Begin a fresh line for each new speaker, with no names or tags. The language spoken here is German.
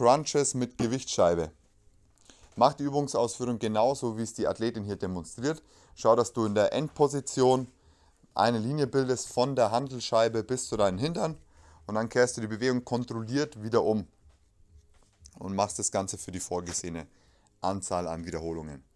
Crunches mit Gewichtsscheibe. Mach die Übungsausführung genauso, wie es die Athletin hier demonstriert. Schau, dass du in der Endposition eine Linie bildest von der Handelscheibe bis zu deinen Hintern und dann kehrst du die Bewegung kontrolliert wieder um und machst das Ganze für die vorgesehene Anzahl an Wiederholungen.